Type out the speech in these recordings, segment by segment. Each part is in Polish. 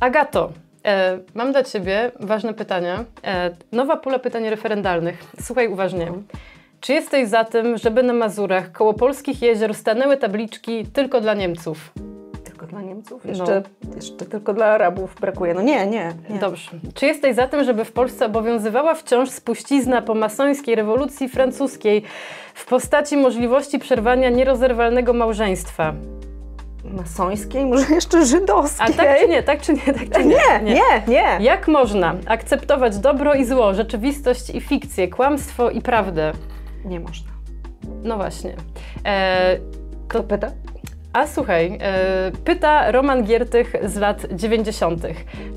Agato, e, mam dla Ciebie ważne pytania. E, nowa pula pytań referendalnych. Słuchaj uważnie. No. Czy jesteś za tym, żeby na Mazurach koło polskich jezior stanęły tabliczki tylko dla Niemców? Tylko dla Niemców? No. Jeszcze, no. jeszcze tylko dla Arabów brakuje. No nie, nie, nie. Dobrze. Czy jesteś za tym, żeby w Polsce obowiązywała wciąż spuścizna po masońskiej rewolucji francuskiej w postaci możliwości przerwania nierozerwalnego małżeństwa? masońskiej, może jeszcze żydowskiej. A tak czy nie, tak czy nie, tak czy nie? Nie, nie, nie. Jak można akceptować dobro i zło, rzeczywistość i fikcję, kłamstwo i prawdę? Nie można. No właśnie. E, Kto pyta? A słuchaj, yy, pyta Roman Giertych z lat 90.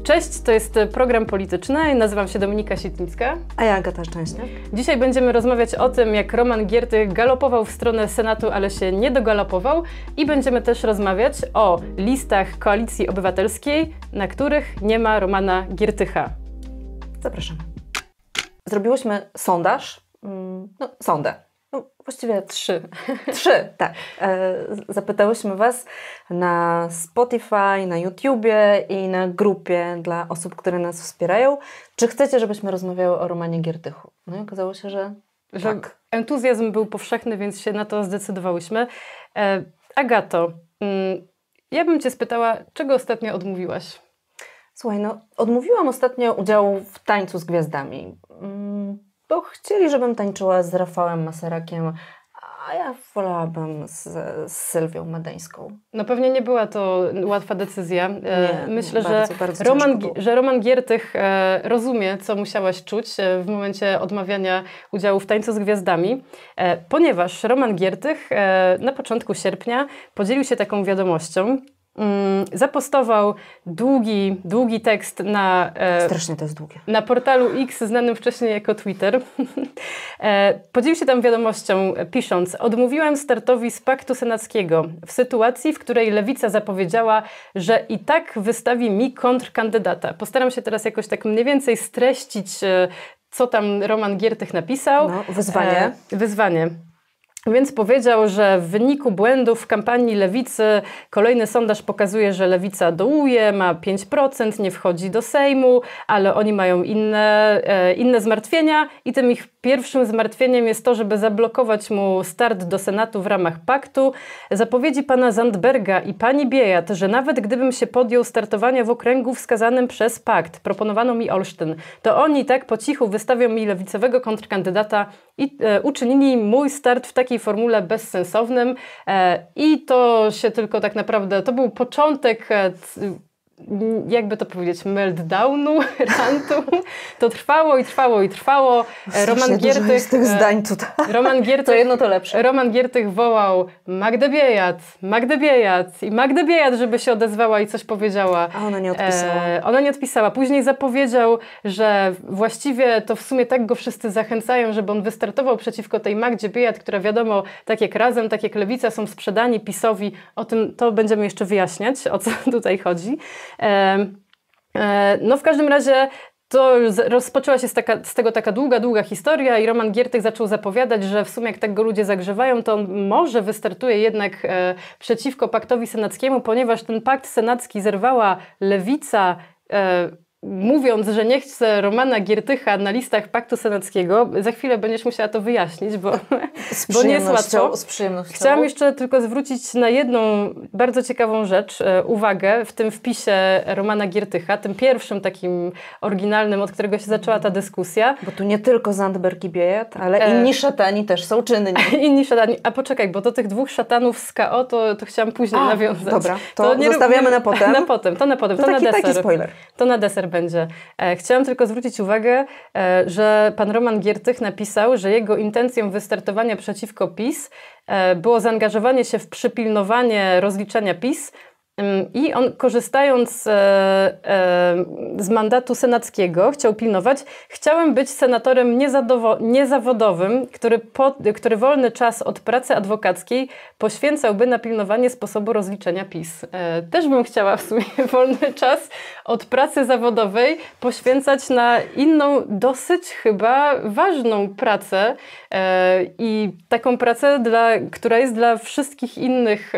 Cześć, to jest program polityczny. Nazywam się Dominika Sitnicka. A ja Agata Szczęśniak. Dzisiaj będziemy rozmawiać o tym, jak Roman Giertych galopował w stronę Senatu, ale się nie dogalopował. I będziemy też rozmawiać o listach Koalicji Obywatelskiej, na których nie ma Romana Giertycha. Zapraszamy. Zrobiłyśmy sondaż, mm, no, sondę no, właściwie trzy. Trzy, tak. E, zapytałyśmy Was na Spotify, na YouTubie i na grupie dla osób, które nas wspierają, czy chcecie, żebyśmy rozmawiały o Romanie Giertychu. No i okazało się, że, że tak. Entuzjazm był powszechny, więc się na to zdecydowałyśmy. E, Agato, mm, ja bym Cię spytała, czego ostatnio odmówiłaś? Słuchaj, no odmówiłam ostatnio udziału w tańcu z gwiazdami mm, bo chcieli, żebym tańczyła z Rafałem Maserakiem, a ja wolałabym z, z Sylwią Medeńską. No pewnie nie była to łatwa decyzja. E, nie, Myślę, że, bardzo Roman, że Roman Giertych e, rozumie, co musiałaś czuć e, w momencie odmawiania udziału w Tańcu z Gwiazdami, ponieważ Roman Giertych na początku sierpnia podzielił się taką wiadomością, Mm, zapostował długi, długi tekst na, e, Strasznie to jest długie. na portalu X, znanym wcześniej jako Twitter. E, Podzielił się tam wiadomością, pisząc: Odmówiłem startowi z paktu senackiego w sytuacji, w której lewica zapowiedziała, że i tak wystawi mi kontrkandydata. Postaram się teraz jakoś tak mniej więcej streścić e, co tam Roman Giertych napisał. No, wyzwanie. E, wyzwanie. Więc powiedział, że w wyniku błędów w kampanii lewicy kolejny sondaż pokazuje, że lewica dołuje, ma 5%, nie wchodzi do Sejmu, ale oni mają inne, e, inne zmartwienia i tym ich Pierwszym zmartwieniem jest to, żeby zablokować mu start do Senatu w ramach paktu. Zapowiedzi pana Zandberga i pani Biejat, że nawet gdybym się podjął startowania w okręgu wskazanym przez pakt, proponowano mi Olsztyn, to oni tak po cichu wystawią mi lewicowego kontrkandydata i e, uczynili mój start w takiej formule bezsensownym. E, I to się tylko tak naprawdę, to był początek e, jakby to powiedzieć, meltdownu, rantu. To trwało i trwało i trwało. Roman Giertych, z tych e, zdań tutaj. Roman Giertych, to jedno to lepsze. Roman Giertych wołał Magdebiejat, Magdebiejat i Magdebiejat, żeby się odezwała i coś powiedziała. A ona nie odpisała. E, ona nie odpisała. Później zapowiedział, że właściwie to w sumie tak go wszyscy zachęcają, żeby on wystartował przeciwko tej Magdzie Biejat, która wiadomo, tak jak Razem, tak jak Lewica są sprzedani PiSowi. O tym to będziemy jeszcze wyjaśniać, o co tutaj chodzi. E, no w każdym razie to rozpoczęła się z, taka, z, tego taka długa, długa historia i Roman Giertych zaczął zapowiadać, że w sumie jak tak go ludzie zagrzewają, to może wystartuje jednak e, przeciwko paktowi senackiemu, ponieważ ten pakt senacki zerwała lewica e, mówiąc, że nie chcę Romana Giertycha na listach Paktu Senackiego, za chwilę będziesz musiała to wyjaśnić, bo, bo nie jest łatwo. Z przyjemnością. Chciałam jeszcze tylko zwrócić na jedną bardzo ciekawą rzecz e, uwagę w tym wpisie Romana Giertycha, tym pierwszym takim oryginalnym, od którego się zaczęła ta dyskusja. Bo tu nie tylko Zandberg i Biejat, ale e... inni szatani też są czynni. inni szatani. A poczekaj, bo do tych dwóch szatanów z KO to, to chciałam później A, nawiązać. Dobra, to, to nie... zostawiamy na potem. na potem, to na potem, to, to taki, na deser. Taki spoiler. To na deser będzie. E, chciałam tylko zwrócić uwagę, e, że pan Roman Giertych napisał, że jego intencją wystartowania przeciwko PiS e, było zaangażowanie się w przypilnowanie rozliczenia PiS i on, korzystając e, e, z mandatu senackiego, chciał pilnować, chciałem być senatorem niezawodowym, który, po, który wolny czas od pracy adwokackiej poświęcałby na pilnowanie sposobu rozliczenia PiS. E, też bym chciała w sumie wolny czas od pracy zawodowej poświęcać na inną, dosyć chyba ważną pracę i taką pracę, dla, która jest dla wszystkich innych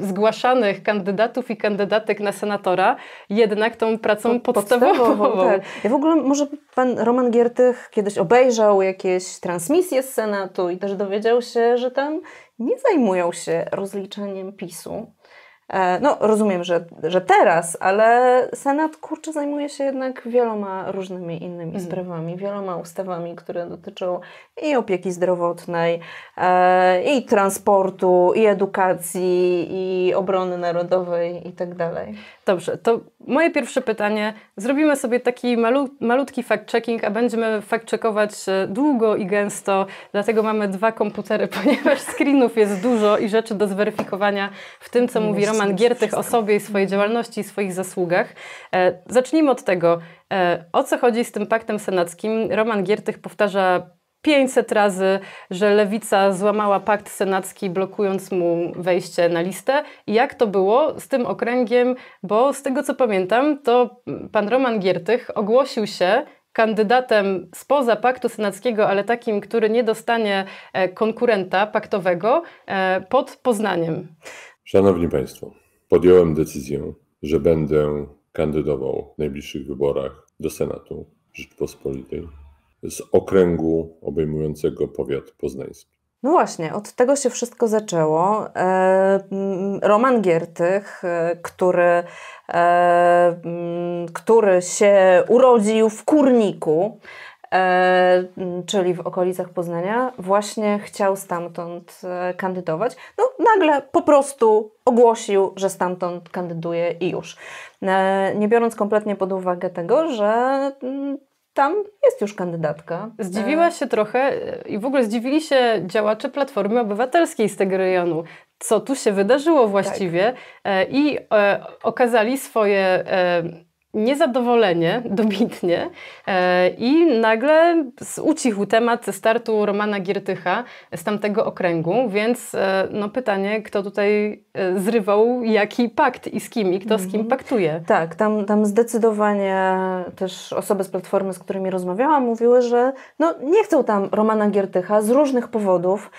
zgłaszanych kandydatów, kandydatów i kandydatek na senatora jednak tą pracą podstawową. podstawową tak. Ja w ogóle może pan Roman Giertych kiedyś obejrzał jakieś transmisje z Senatu i też dowiedział się, że tam nie zajmują się rozliczaniem PiSu, E, no, rozumiem, że, że teraz, ale Senat kurczę zajmuje się jednak wieloma różnymi innymi mm. sprawami, wieloma ustawami, które dotyczą i opieki zdrowotnej, e, i transportu, i edukacji, i obrony narodowej i tak dalej. Dobrze, to moje pierwsze pytanie Zrobimy sobie taki malu, malutki fact-checking, a będziemy fact-checkować e, długo i gęsto, dlatego mamy dwa komputery, ponieważ screenów jest dużo i rzeczy do zweryfikowania w tym, co mówi Roman Giertych o sobie i swojej działalności i swoich zasługach. E, zacznijmy od tego, e, o co chodzi z tym paktem senackim. Roman Giertych powtarza 500 razy, że lewica złamała pakt senacki, blokując mu wejście na listę. I jak to było z tym okręgiem? Bo z tego co pamiętam, to pan Roman Giertych ogłosił się kandydatem spoza paktu senackiego, ale takim, który nie dostanie e, konkurenta paktowego e, pod Poznaniem. Szanowni Państwo, podjąłem decyzję, że będę kandydował w najbliższych wyborach do Senatu Rzeczpospolitej z okręgu obejmującego powiat poznański. No właśnie, od tego się wszystko zaczęło. E, mm, Roman Giertych, e, który, e, mm, który się urodził w Kurniku, mm, czyli w okolicach Poznania, właśnie chciał stamtąd kandydować. No nagle po prostu ogłosił, że stamtąd kandyduje i już. Nie biorąc kompletnie pod uwagę tego, że tam jest już kandydatka. Zdziwiła e. się trochę e, i w ogóle zdziwili się działacze Platformy Obywatelskiej z tego rejonu. Co tu się wydarzyło właściwie? Tak. E, I okazali swoje niezadowolenie dobitnie e, i nagle ucichł temat startu Romana Giertycha z tamtego okręgu, więc e, no pytanie, kto tutaj e, zrywał jaki pakt i z kim i kto z kim mhm. paktuje. Tak, tam, tam zdecydowanie też osoby z Platformy, z którymi rozmawiałam, mówiły, że no nie chcą tam Romana Giertycha z różnych powodów.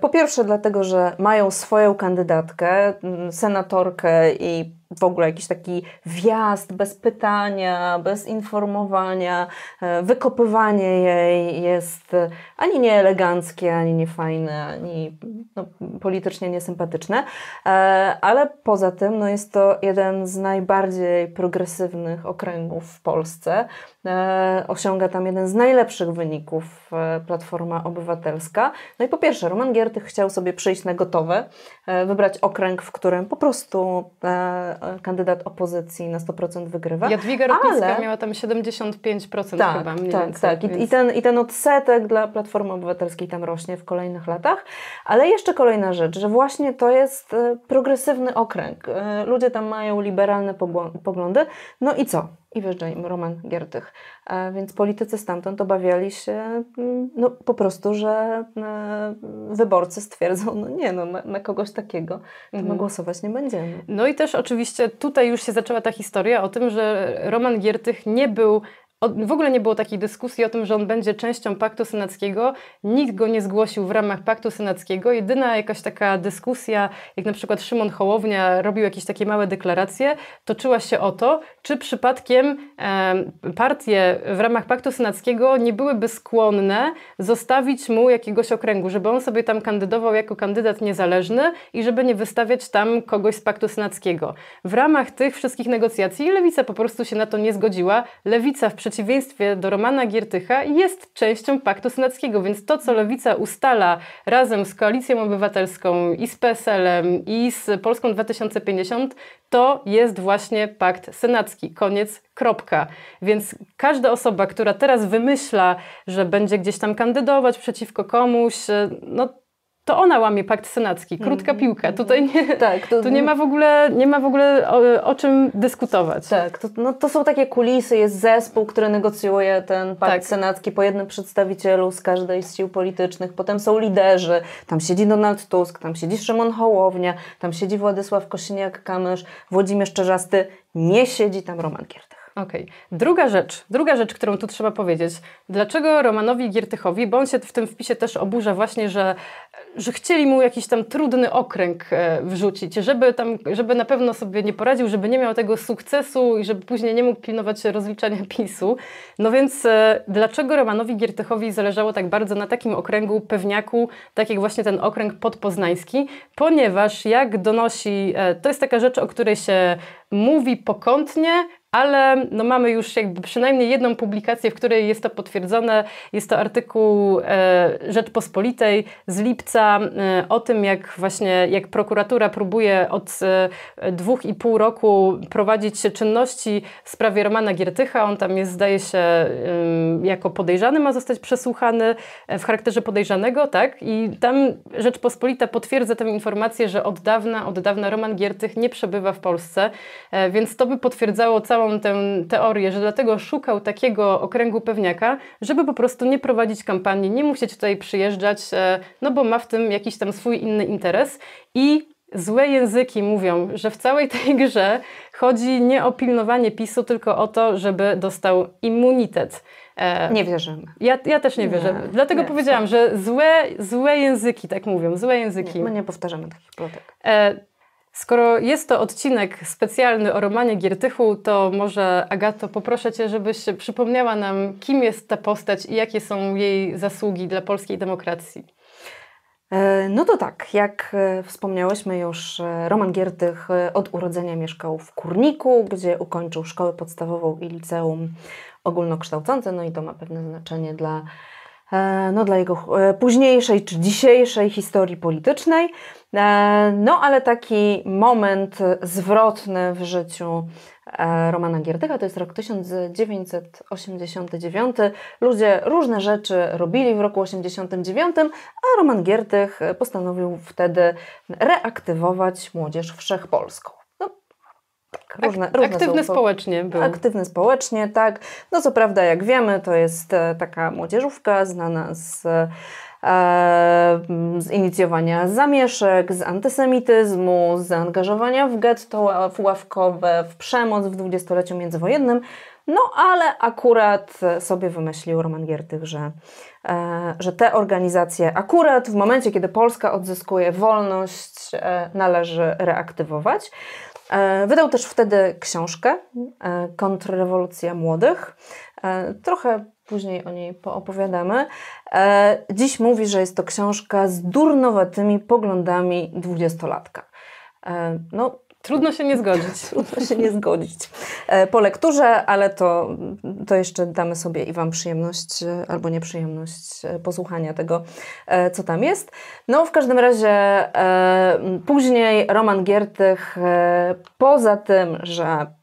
Po pierwsze dlatego, że mają swoją kandydatkę, senatorkę i w ogóle jakiś taki wjazd bez pytania, bez informowania, e, wykopywanie jej jest ani nieeleganckie, ani niefajne, ani no, politycznie niesympatyczne, e, ale poza tym no, jest to jeden z najbardziej progresywnych okręgów w Polsce. E, osiąga tam jeden z najlepszych wyników Platforma Obywatelska. No i po pierwsze, Roman Giertych chciał sobie przyjść na gotowe, wybrać okręg, w którym po prostu kandydat opozycji na 100% wygrywa. Jadwiga Ropińska ale... miała tam 75% tak, chyba. Mniej tak, więcej, tak. I, więc... I, ten, I ten odsetek dla Platformy Obywatelskiej tam rośnie w kolejnych latach. Ale jeszcze kolejna rzecz, że właśnie to jest e, progresywny okręg. E, ludzie tam mają liberalne poglądy. No i co? i wyżej Roman Giertych. E, więc politycy stamtąd obawiali się mm, no, po prostu, że e, wyborcy stwierdzą, no nie, no, na, na kogoś takiego to my mhm. głosować nie będziemy. No i też oczywiście tutaj już się zaczęła ta historia o tym, że Roman Giertych nie był w ogóle nie było takiej dyskusji o tym, że on będzie częścią Paktu Senackiego. Nikt go nie zgłosił w ramach Paktu Senackiego. Jedyna jakaś taka dyskusja, jak na przykład Szymon Hołownia robił jakieś takie małe deklaracje, toczyła się o to, czy przypadkiem e, partie w ramach Paktu Senackiego nie byłyby skłonne zostawić mu jakiegoś okręgu, żeby on sobie tam kandydował jako kandydat niezależny i żeby nie wystawiać tam kogoś z Paktu Senackiego. W ramach tych wszystkich negocjacji Lewica po prostu się na to nie zgodziła. Lewica w przy przeciwieństwie do Romana Giertycha jest częścią Paktu Senackiego, więc to, co Lewica ustala razem z Koalicją Obywatelską i z PSL-em i z Polską 2050, to jest właśnie Pakt Senacki. Koniec, kropka. Więc każda osoba, która teraz wymyśla, że będzie gdzieś tam kandydować przeciwko komuś, e, no to ona łamie pakt senacki. Krótka mm. piłka. Tutaj nie, tak, to, tu nie ma w ogóle, nie ma w ogóle o, o czym dyskutować. Tak, to, no, to są takie kulisy, jest zespół, który negocjuje ten pakt tak. senacki po jednym przedstawicielu z każdej z sił politycznych, potem są liderzy, tam siedzi Donald Tusk, tam siedzi Szymon Hołownia, tam siedzi Władysław Kosiniak-Kamysz, Włodzimierz Czerzasty, nie siedzi tam Roman Kiertych. Okej. Okay. Druga rzecz, druga rzecz, którą tu trzeba powiedzieć. Dlaczego Romanowi Giertychowi, bo on się w tym wpisie też oburza właśnie, że że chcieli mu jakiś tam trudny okręg e, wrzucić, żeby, tam, żeby na pewno sobie nie poradził, żeby nie miał tego sukcesu i żeby później nie mógł pilnować rozliczania PiSu. No więc e, dlaczego Romanowi Giertychowi zależało tak bardzo na takim okręgu pewniaku, tak jak właśnie ten okręg podpoznański? Ponieważ jak donosi, e, to jest taka rzecz, o której się mówi pokątnie, ale no mamy już jakby przynajmniej jedną publikację, w której jest to potwierdzone. Jest to artykuł e, Rzeczpospolitej z lipca e, o tym, jak właśnie jak prokuratura próbuje od e, dwóch i pół roku prowadzić czynności w sprawie Romana Giertycha. On tam jest, zdaje się, jako podejrzany ma zostać przesłuchany w charakterze podejrzanego, tak? I tam Rzeczpospolita potwierdza tę informację, że od dawna, od dawna Roman Giertych nie przebywa w Polsce, więc to by potwierdzało całą całą tę teorię, że dlatego szukał takiego okręgu pewniaka, żeby po prostu nie prowadzić kampanii, nie musieć tutaj przyjeżdżać, e, no bo ma w tym jakiś tam swój inny interes i Złe języki mówią, że w całej tej grze chodzi nie o pilnowanie PiSu, tylko o to, żeby dostał immunitet. E, nie wierzymy. Ja, ja też nie wierzę. Nie, Dlatego nie, powiedziałam, że złe, złe języki tak mówią, złe języki. Nie, my no nie powtarzamy takich plotek. E, Skoro jest to odcinek specjalny o Romanie Giertychu, to może Agato poproszę Cię, żebyś przypomniała nam, kim jest ta postać i jakie są jej zasługi dla polskiej demokracji. E, no to tak, jak e, wspomniałyśmy już, e, Roman Giertych od urodzenia mieszkał w Kurniku, gdzie ukończył szkołę podstawową i liceum ogólnokształcące, no i to ma pewne znaczenie dla E, no, dla jego e, późniejszej czy dzisiejszej historii politycznej. E, no, ale taki moment zwrotny w życiu Romana Giertycha to jest rok 1989. Ludzie różne rzeczy robili w roku 89, a Roman Gierdych postanowił wtedy reaktywować młodzież wszechpolską tak. Różne, Ak różne aktywny są, społecznie był. Aktywny społecznie, tak. No co prawda, jak wiemy, to jest e, taka młodzieżówka znana z e, z inicjowania zamieszek, z antysemityzmu, z zaangażowania w getto w ławkowe, w przemoc w dwudziestoleciu międzywojennym. No ale akurat sobie wymyślił Roman Giertych, że, e, że te organizacje akurat w momencie, kiedy Polska odzyskuje wolność, należy reaktywować. E, wydał też wtedy książkę e, Kontrrewolucja Młodych. E, trochę później o niej poopowiadamy. Dziś mówi, że jest to książka z durnowatymi poglądami dwudziestolatka. No, Trudno się nie zgodzić. Trudno się nie zgodzić. E, po lekturze, ale to, to jeszcze damy sobie i Wam przyjemność e, albo nieprzyjemność e, posłuchania tego, co tam jest. No, w każdym razie później Roman Giertych, poza tym, że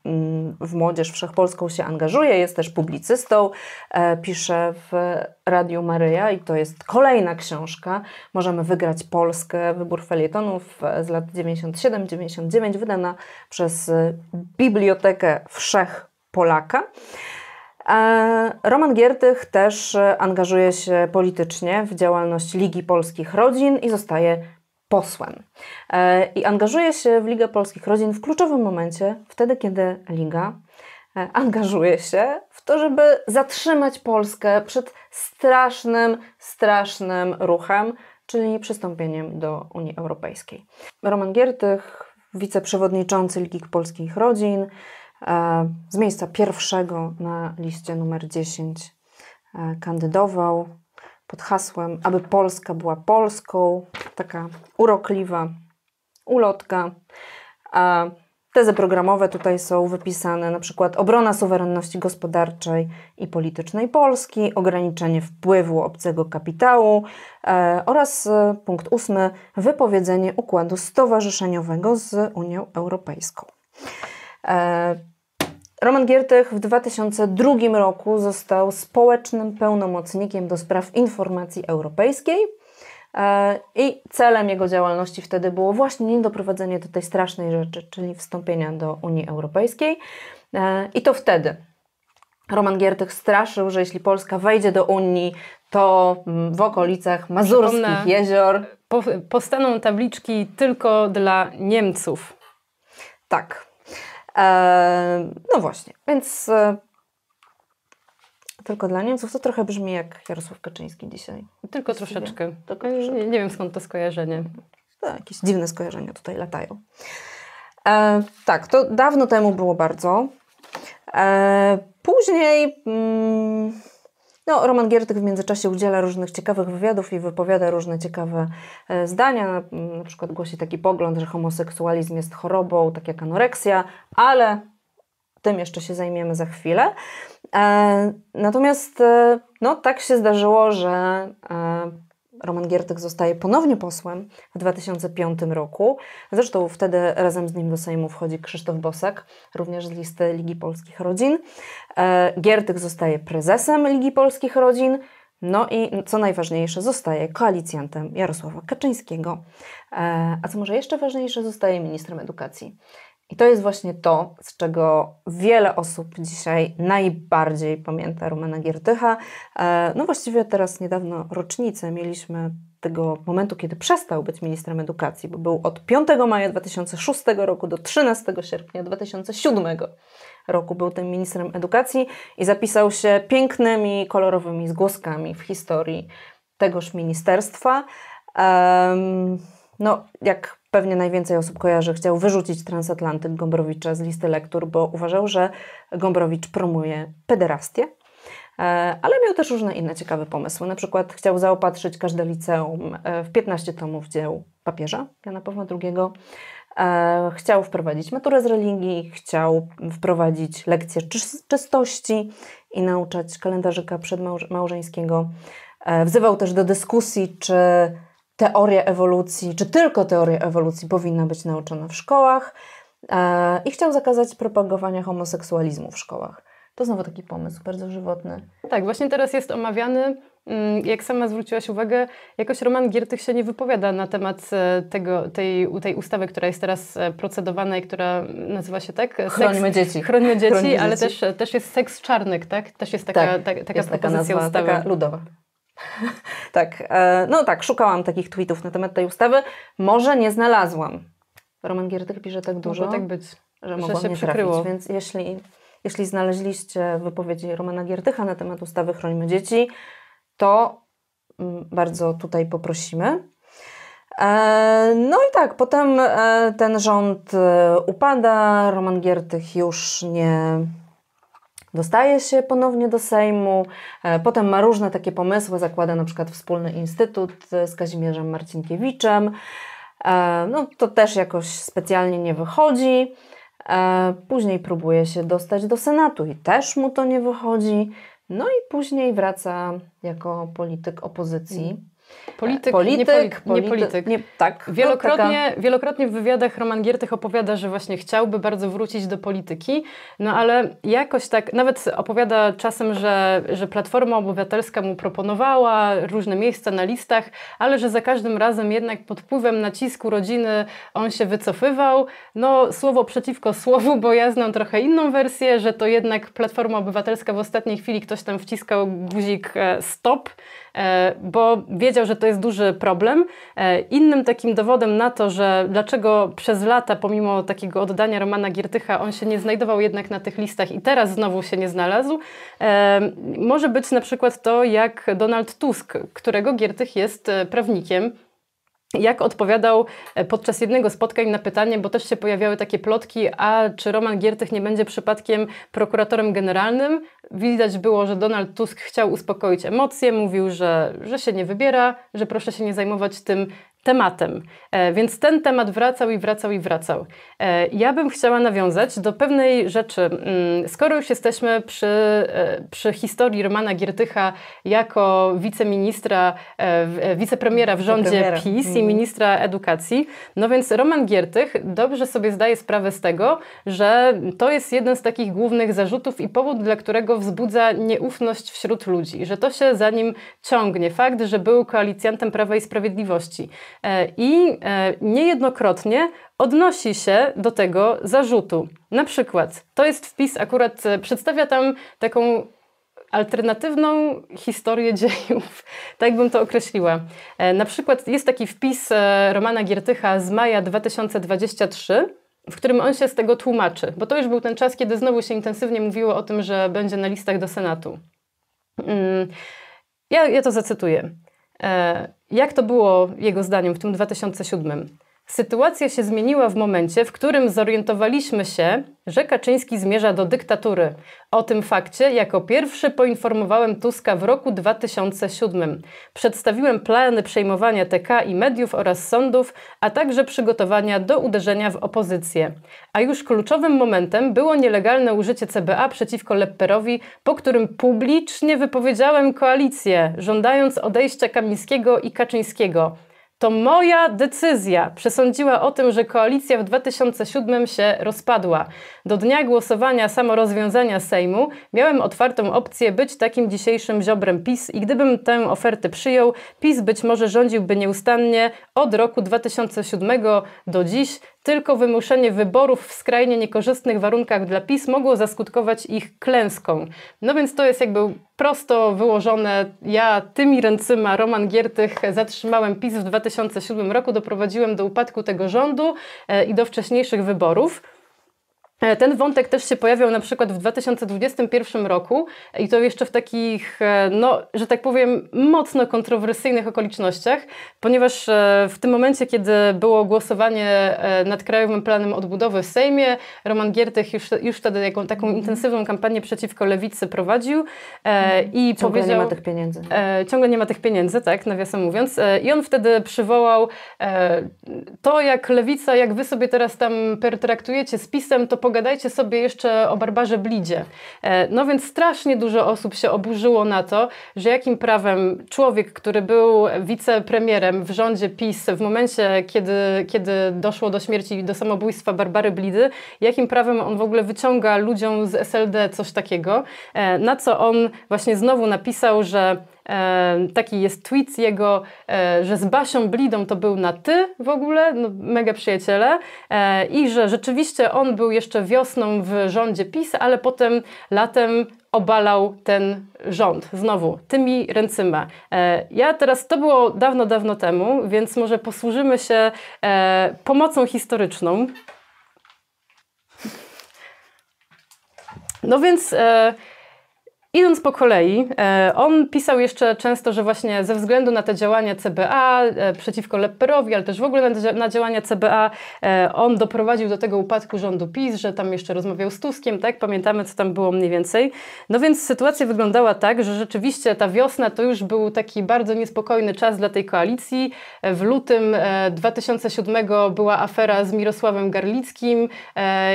w Młodzież Wszechpolską się angażuje, jest też publicystą, e, pisze w Radiu Maryja i to jest kolejna książka. Możemy wygrać Polskę, wybór felietonów e, z lat 97-99, wydana przez e, Bibliotekę Wszech Polaka. Roman Giertych też angażuje się politycznie w działalność Ligi Polskich Rodzin i zostaje posłem. E, I angażuje się w Ligę Polskich Rodzin w kluczowym momencie, wtedy kiedy Liga e, angażuje się w to, żeby zatrzymać Polskę przed strasznym, strasznym ruchem, czyli przystąpieniem do Unii Europejskiej. Roman Giertych, wiceprzewodniczący Ligi Polskich Rodzin, e, z miejsca pierwszego na liście numer 10 kandydował pod hasłem, aby Polska była Polską taka urokliwa ulotka. A tezy programowe tutaj są wypisane, na przykład obrona suwerenności gospodarczej i politycznej Polski, ograniczenie wpływu obcego kapitału e, oraz e, punkt ósmy, wypowiedzenie układu stowarzyszeniowego z Unią Europejską. E, Roman Giertych w 2002 roku został społecznym pełnomocnikiem do spraw informacji europejskiej. E, I celem jego działalności wtedy było właśnie niedoprowadzenie do tej strasznej rzeczy, czyli wstąpienia do Unii Europejskiej. E, I to wtedy Roman Giertych straszył, że jeśli Polska wejdzie do Unii, to mm, w okolicach Mazurskich jezior. Po, powstaną tabliczki tylko dla Niemców. Tak. Eee, no właśnie, więc e, tylko dla Niemców to trochę brzmi jak Jarosław Kaczyński dzisiaj. Tylko troszeczkę. tylko troszeczkę. Nie, nie, wiem skąd to skojarzenie. To jakieś dziwne skojarzenia tutaj latają. E, tak, to dawno temu było bardzo. E, później. Mm, no, Roman Giertych w międzyczasie udziela różnych ciekawych wywiadów i wypowiada różne ciekawe e, zdania. Na przykład głosi taki pogląd, że homoseksualizm jest chorobą, tak jak anoreksja, ale tym jeszcze się zajmiemy za chwilę. E, natomiast e, no, tak się zdarzyło, że e, Roman Giertych zostaje ponownie posłem w 2005 roku. Zresztą wtedy razem z nim do Sejmu wchodzi Krzysztof Bosak, również z listy Ligi Polskich Rodzin. Giertych zostaje prezesem Ligi Polskich Rodzin. No i co najważniejsze, zostaje koalicjantem Jarosława Kaczyńskiego. A co może jeszcze ważniejsze, zostaje ministrem edukacji. I to jest właśnie to, z czego wiele osób dzisiaj najbardziej pamięta Rumena Giertycha. E, no właściwie teraz niedawno rocznicę mieliśmy tego momentu, kiedy przestał być ministrem edukacji, bo był od 5 maja 2006 roku do 13 sierpnia 2007 roku był tym ministrem edukacji i zapisał się pięknymi, kolorowymi zgłoskami w historii tegoż ministerstwa. Um, no jak pewnie najwięcej osób kojarzy, chciał wyrzucić transatlantyk Gombrowicza z listy lektur, bo uważał, że Gombrowicz promuje pederastię. E, ale miał też różne inne ciekawe pomysły. Na przykład chciał zaopatrzyć każde liceum e, w 15 tomów dzieł papieża Jana Pawła II. E, chciał wprowadzić maturę z religii, chciał wprowadzić lekcje czystości i nauczać kalendarzyka przedmałżeńskiego. Wzywał też do dyskusji, czy teoria ewolucji, czy tylko teoria ewolucji powinna być nauczona w szkołach e, i chciał zakazać propagowania homoseksualizmu w szkołach. To znowu taki pomysł bardzo żywotny. Tak, właśnie teraz jest omawiany, mm, jak sama zwróciłaś uwagę, jakoś Roman Giertych się nie wypowiada na temat e, tego, tej, tej ustawy, która jest teraz e, procedowana i która nazywa się tak? Seks, chronimy dzieci. Chronimy dzieci, Chronimy ale dzieci. Też, też jest seks czarnek, tak? Też jest taka, tak, ta, taka jest propozycja taka nazwa, ustawy. Taka ludowa. tak, e, no tak, szukałam takich tweetów na temat tej ustawy. Może nie znalazłam. Roman Giertych pisze tak dużo, Może tak być, że mogłam się nie przykryło. trafić, więc jeśli, jeśli znaleźliście wypowiedzi Romana Giertycha na temat ustawy Chronimy Dzieci, to mm, bardzo tutaj poprosimy. E, no i tak, potem e, ten rząd upada, Roman Giertych już nie dostaje się ponownie do Sejmu, e, potem ma różne takie pomysły, zakłada na przykład wspólny instytut e, z Kazimierzem Marcinkiewiczem. E, no to też jakoś specjalnie nie wychodzi. Później próbuje się dostać do Senatu i też mu to nie wychodzi. No i później wraca jako polityk opozycji mhm. Polityk, polityk, nie, polityk. Nie polityk. Nie, tak. Wielokrotnie, wielokrotnie w wywiadach Roman Giertych opowiada, że właśnie chciałby bardzo wrócić do polityki, no ale jakoś tak, nawet opowiada czasem, że, że Platforma Obywatelska mu proponowała różne miejsca na listach, ale że za każdym razem jednak pod wpływem nacisku rodziny on się wycofywał. No słowo przeciwko słowu, bo ja znam trochę inną wersję, że to jednak Platforma Obywatelska w ostatniej chwili ktoś tam wciskał guzik e, stop, E, bo wiedział, że to jest duży problem. E, innym takim dowodem na to, że dlaczego przez lata, pomimo takiego oddania Romana Giertycha, on się nie znajdował jednak na tych listach i teraz znowu się nie znalazł, e, może być na przykład to, jak Donald Tusk, którego Giertych jest prawnikiem, jak odpowiadał e, podczas jednego spotkań na pytanie, bo też się pojawiały takie plotki, a czy Roman Giertych nie będzie przypadkiem prokuratorem generalnym? Widać było, że Donald Tusk chciał uspokoić emocje, mówił, że, że się nie wybiera, że proszę się nie zajmować tym tematem. E, więc ten temat wracał i wracał i wracał. E, ja bym chciała nawiązać do pewnej rzeczy. Mm, skoro już jesteśmy przy, e, przy historii Romana Giertycha jako wiceministra, wicepremiera w rządzie PiS i mhm. ministra edukacji, no więc Roman Giertych dobrze sobie zdaje sprawę z tego, że to jest jeden z takich głównych zarzutów i powód, dla którego wzbudza nieufność wśród ludzi, że to się za nim ciągnie. Fakt, że był koalicjantem Prawa i Sprawiedliwości, E, i e, niejednokrotnie odnosi się do tego zarzutu. Na przykład, to jest wpis, akurat e, przedstawia tam taką alternatywną historię dziejów, tak bym to określiła. Na przykład jest taki wpis Romana Giertycha z maja 2023, w którym on się z tego tłumaczy, bo to już był ten czas, kiedy znowu się intensywnie mówiło o tym, że będzie na listach do Senatu. Mm, ja, ja to zacytuję. Jak to było jego zdaniem w tym 2007? Sytuacja się zmieniła w momencie, w którym zorientowaliśmy się, że Kaczyński zmierza do dyktatury. O tym fakcie jako pierwszy poinformowałem Tuska w roku 2007. Przedstawiłem plany przejmowania TK i mediów oraz sądów, a także przygotowania do uderzenia w opozycję. A już kluczowym momentem było nielegalne użycie CBA przeciwko Lepperowi, po którym publicznie wypowiedziałem koalicję, żądając odejścia Kamińskiego i Kaczyńskiego to moja decyzja przesądziła o tym, że koalicja w 2007 się rozpadła. Do dnia głosowania samorozwiązania Sejmu miałem otwartą opcję być takim dzisiejszym ziobrem PiS i gdybym tę ofertę przyjął, PiS być może rządziłby nieustannie od roku 2007 do dziś, tylko wymuszenie wyborów w skrajnie niekorzystnych warunkach dla PiS mogło zaskutkować ich klęską. No więc to jest jakby prosto wyłożone. Ja tymi ręcyma, Roman Giertych, zatrzymałem PiS w 2007 roku, doprowadziłem do upadku tego rządu e, i do wcześniejszych wyborów. E, ten wątek też się pojawiał na przykład w 2021 roku i to jeszcze w takich, e, no, że tak powiem, mocno kontrowersyjnych okolicznościach, ponieważ e, w tym momencie, kiedy było głosowanie nad Krajowym Planem Odbudowy w Sejmie, Roman Giertych już, już wtedy jaką, taką intensywną kampanię przeciwko lewicy prowadził mhm. i ciągle powiedział... Ciągle nie ma tych pieniędzy. Ciągle nie ma tych pieniędzy, tak, nawiasem mówiąc. I on wtedy przywołał to, jak lewica, jak wy sobie teraz tam pertraktujecie z PiSem, to pogadajcie sobie jeszcze o Barbarze Blidzie. E, no więc strasznie dużo osób się oburzyło na to, że jakim prawem człowiek, który był wicepremierem w rządzie PiS w momencie, kiedy, kiedy doszło do śmierci, do samobójstwa Barbary Blidy, jakim prawem on w ogóle wyciąga ludziom z SLD coś takiego, e, na co on właśnie znowu napisał, że Taki jest tweet jego, e, że z Basią Blidą to był na ty w ogóle, no, mega przyjaciele e, i że rzeczywiście on był jeszcze wiosną w rządzie PiS, ale potem latem obalał ten rząd. Znowu, tymi ręcyma. E, ja teraz, to było dawno, dawno temu, więc może posłużymy się pomocą historyczną. No więc... Idąc po kolei, e, on pisał jeszcze często, że właśnie ze względu na te działania CBA e, przeciwko Lepperowi, ale też w ogóle na, działania CBA, e, on doprowadził do tego upadku rządu PiS, że tam jeszcze rozmawiał z Tuskiem, tak? Pamiętamy, co tam było mniej więcej. No więc sytuacja wyglądała tak, że rzeczywiście ta wiosna to już był taki bardzo niespokojny czas dla tej koalicji. W lutym 2007 była afera z Mirosławem Garlickim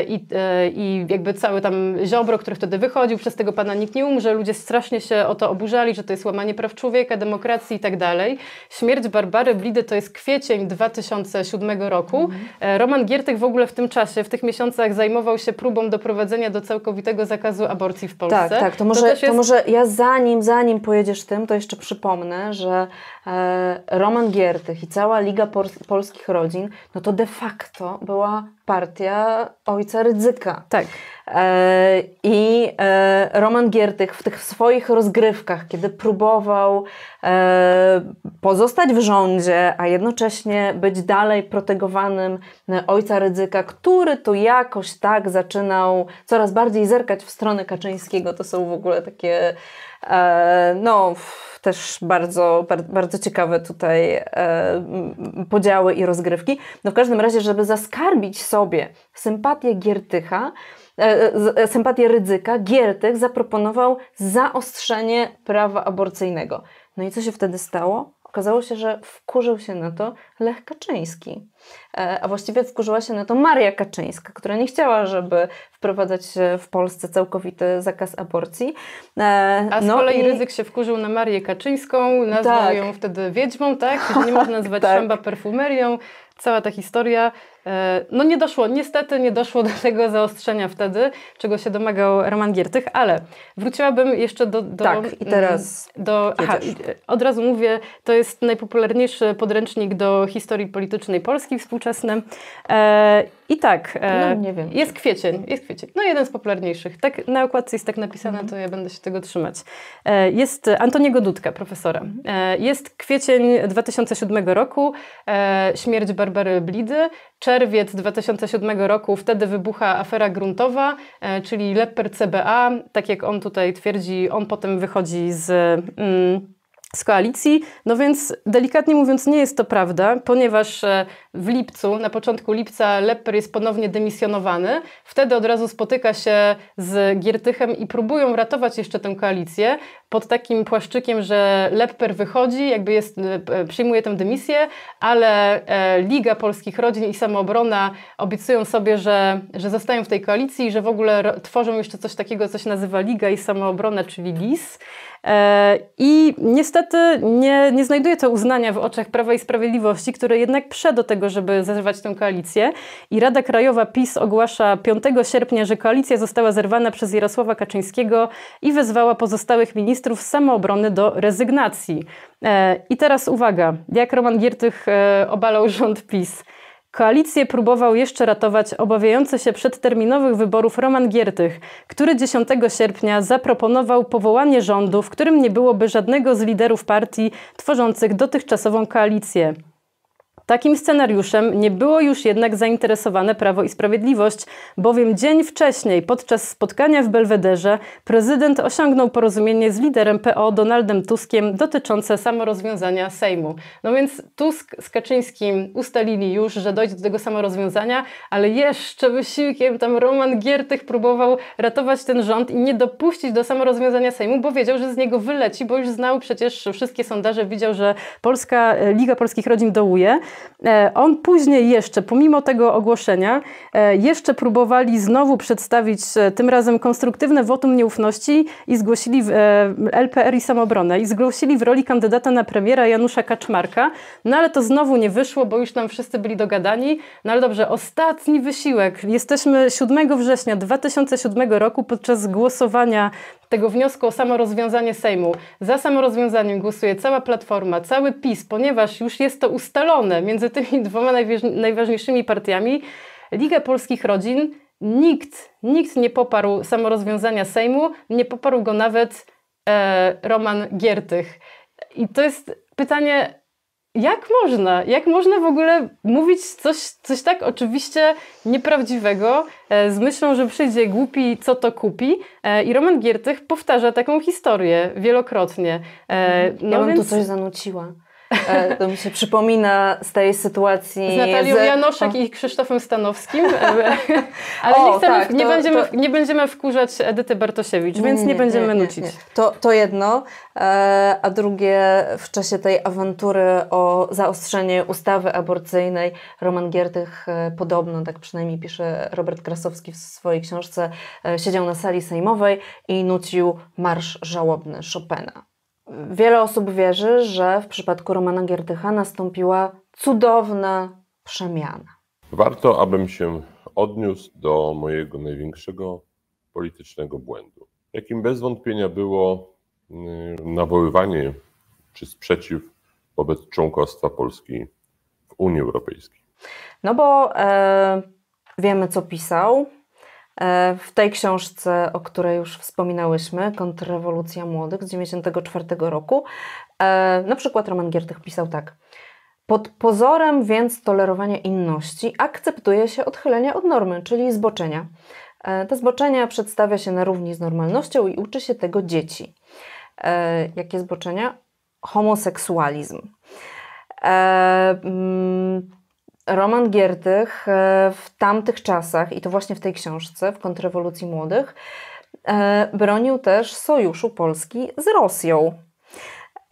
i, i jakby cały tam Ziobro, który wtedy wychodził, przez tego pana nikt nie umrze, że ludzie strasznie się o to oburzali, że to jest łamanie praw człowieka, demokracji i tak dalej. Śmierć Barbary Blidy to jest kwiecień 2007 roku. Mhm. E, Roman Giertek w ogóle w tym czasie, w tych miesiącach zajmował się próbą doprowadzenia do całkowitego zakazu aborcji w Polsce. Tak, tak. To może, to, jest... to może ja zanim, zanim pojedziesz tym, to jeszcze przypomnę, że e, Roman Giertych i cała Liga Polskich Rodzin, no to de facto była partia ojca Rydzyka. Tak. E, I e, Roman Giertych w tych swoich rozgrywkach, kiedy próbował e, pozostać w rządzie, a jednocześnie być dalej protegowanym ojca Rydzyka, który to jakoś tak zaczynał coraz bardziej zerkać w stronę Kaczyńskiego, to są w ogóle takie E, no, też bardzo, bardzo ciekawe tutaj e, podziały i rozgrywki. No w każdym razie, żeby zaskarbić sobie sympatię Giertycha, e, sympatię Rydzyka, Giertych zaproponował zaostrzenie prawa aborcyjnego. No i co się wtedy stało? Okazało się, że wkurzył się na to Lech Kaczyński. E, a właściwie wkurzyła się na to Maria Kaczyńska, która nie chciała, żeby wprowadzać e, w Polsce całkowity zakaz aborcji. E, a z no kolei i... Ryzyk się wkurzył na Marię Kaczyńską, nazwał tak. ją wtedy wiedźmą, tak? Czyli nie można nazywać tak. szamba perfumerią. Cała ta historia. E, no nie doszło, niestety nie doszło do tego zaostrzenia wtedy, czego się domagał Roman Giertych, ale wróciłabym jeszcze do... do tak, i mm, teraz do, aha, e, Od razu mówię, to jest najpopularniejszy podręcznik do historii politycznej Polski współczesnej e, i tak, e, no, nie wiem. jest kwiecień, jest kwiecień. No jeden z popularniejszych. Tak na okładce jest tak napisane, mhm. to ja będę się tego trzymać. E, jest Antoniego Dudka, profesora. E, jest kwiecień 2007 roku, e, śmierć Barbary Blidy. Czerwiec 2007 roku, wtedy wybucha afera gruntowa, e, czyli Lepper CBA. Tak jak on tutaj twierdzi, on potem wychodzi z... Mm, z koalicji. No więc delikatnie mówiąc, nie jest to prawda, ponieważ e, w lipcu, na początku lipca, Lepper jest ponownie dymisjonowany. Wtedy od razu spotyka się z Giertychem i próbują ratować jeszcze tę koalicję pod takim płaszczykiem, że Lepper wychodzi, jakby jest, e, e, przyjmuje tę dymisję, ale Liga Polskich Rodzin i Samoobrona obiecują sobie, że, że zostają w tej koalicji i że w ogóle tworzą jeszcze coś takiego, co się nazywa Liga i Samoobrona, czyli LIS. I niestety niestety nie, nie znajduje to uznania w oczach Prawa i Sprawiedliwości, które jednak prze do tego, żeby zerwać tę koalicję. I Rada Krajowa PiS ogłasza 5 sierpnia, że koalicja została zerwana przez Jarosława Kaczyńskiego i wezwała pozostałych ministrów samoobrony do rezygnacji. E, I teraz uwaga, jak Roman Giertych e, obalał rząd PiS – Koalicję próbował jeszcze ratować obawiający się przedterminowych wyborów Roman Giertych, który 10 sierpnia zaproponował powołanie rządu, w którym nie byłoby żadnego z liderów partii tworzących dotychczasową koalicję. Takim scenariuszem nie było już jednak zainteresowane Prawo i Sprawiedliwość, bowiem dzień wcześniej, podczas spotkania w Belwederze, prezydent osiągnął porozumienie z liderem PO Donaldem Tuskiem dotyczące samorozwiązania Sejmu. No więc Tusk z Kaczyńskim ustalili już, że dojdzie do tego samorozwiązania, ale jeszcze wysiłkiem tam Roman Giertych próbował ratować ten rząd i nie dopuścić do samorozwiązania Sejmu, bo wiedział, że z niego wyleci, bo już znał przecież wszystkie sondaże, widział, że Polska, e, Liga Polskich Rodzin dołuje. E, on później jeszcze, pomimo tego ogłoszenia, e, jeszcze próbowali znowu przedstawić e, tym razem konstruktywne wotum nieufności i zgłosili LPR i Samobronę i zgłosili w roli kandydata na premiera Janusza Kaczmarka, no ale to znowu nie wyszło, bo już tam wszyscy byli dogadani. No ale dobrze, ostatni wysiłek. Jesteśmy 7 września 2007 roku podczas głosowania tego wniosku o samorozwiązanie Sejmu. Za samorozwiązaniem głosuje cała Platforma, cały PiS, ponieważ już jest to ustalone między tymi dwoma najważniejszymi partiami. Liga Polskich Rodzin, nikt, nikt nie poparł samorozwiązania Sejmu, nie poparł go nawet e, Roman Giertych. I to jest pytanie, jak można? Jak można w ogóle mówić coś, coś tak oczywiście nieprawdziwego e, z myślą, że przyjdzie głupi, co to kupi? E, I Roman Giertych powtarza taką historię wielokrotnie. E, mhm. No ja bym więc... tu coś zanuciła. E, to mi się przypomina z tej sytuacji. Z Natalią z... Janoszek i Krzysztofem Stanowskim. E, e, ale o, nie, chcemy, tak, to, nie, będziemy, to... nie będziemy wkurzać Edyty Bartosiewicz, więc nie, nie będziemy nie, nucić. To, to jedno. A drugie, w czasie tej awantury o zaostrzenie ustawy aborcyjnej, Roman Giertych podobno, tak przynajmniej pisze Robert Krasowski w swojej książce, siedział na sali sejmowej i nucił Marsz Żałobny Chopina. Wiele osób wierzy, że w przypadku Romana Gierdycha nastąpiła cudowna przemiana. Warto, abym się odniósł do mojego największego politycznego błędu, jakim bez wątpienia było mm, nawoływanie czy sprzeciw wobec członkostwa Polski w Unii Europejskiej. No bo e, wiemy, co pisał, E, w tej książce, o której już wspominałyśmy, Kontrrewolucja Młodych z 1994 roku, e, na przykład Roman Giertych pisał tak. Pod pozorem więc tolerowania inności akceptuje się odchylenia od normy, czyli zboczenia. E, te zboczenia przedstawia się na równi z normalnością i uczy się tego dzieci. Jakie zboczenia? Homoseksualizm. Mm, Roman Giertych e, w tamtych czasach, i to właśnie w tej książce, w kontrrewolucji młodych, e, bronił też sojuszu Polski z Rosją.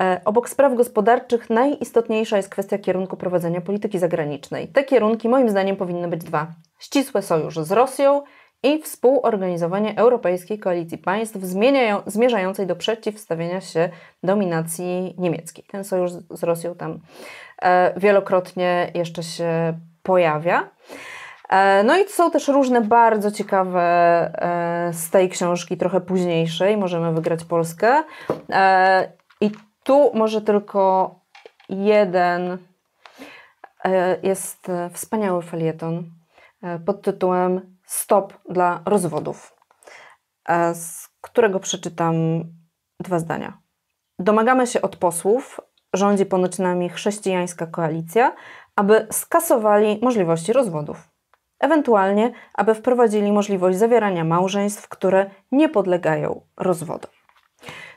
E, obok spraw gospodarczych najistotniejsza jest kwestia kierunku prowadzenia polityki zagranicznej. Te kierunki, moim zdaniem, powinny być dwa: ścisły sojusz z Rosją i współorganizowanie Europejskiej Koalicji Państw zmierzającej do przeciwstawienia się dominacji niemieckiej. Ten sojusz z Rosją tam e, wielokrotnie jeszcze się pojawia. E, no i są też różne bardzo ciekawe e, z tej książki, trochę późniejszej, Możemy wygrać Polskę. I tu może tylko jeden jest wspaniały felieton pod tytułem Stop dla rozwodów, e, z którego przeczytam dwa zdania. Domagamy się od posłów, rządzi ponoć nami chrześcijańska koalicja, aby skasowali możliwości rozwodów. Ewentualnie, aby wprowadzili możliwość zawierania małżeństw, które nie podlegają rozwodom.